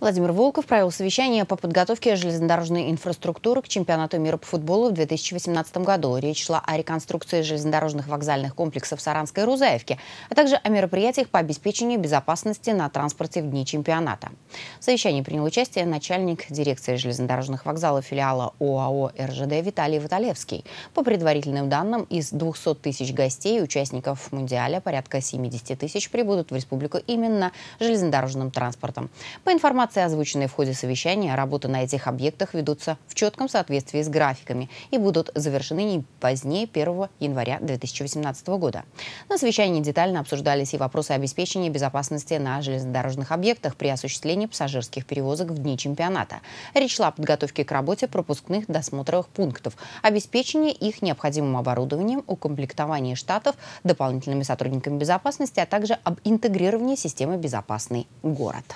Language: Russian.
Владимир Волков провел совещание по подготовке железнодорожной инфраструктуры к чемпионату мира по футболу в 2018 году. Речь шла о реконструкции железнодорожных вокзальных комплексов Саранска и Рузаевки, а также о мероприятиях по обеспечению безопасности на транспорте в дни чемпионата. В совещании принял участие начальник дирекции железнодорожных вокзалов филиала ОАО РЖД Виталий Виталевский. По предварительным данным, из 200 тысяч гостей и участников Мундиаля порядка 70 тысяч прибудут в республику именно железнодорожным транспортом. По информации Информация, озвученная в ходе совещания, работы на этих объектах ведутся в четком соответствии с графиками и будут завершены не позднее 1 января 2018 года. На совещании детально обсуждались и вопросы обеспечения безопасности на железнодорожных объектах при осуществлении пассажирских перевозок в дни чемпионата. Речь шла о подготовке к работе пропускных досмотровых пунктов, обеспечении их необходимым оборудованием, укомплектовании штатов дополнительными сотрудниками безопасности, а также об интегрировании системы «Безопасный город».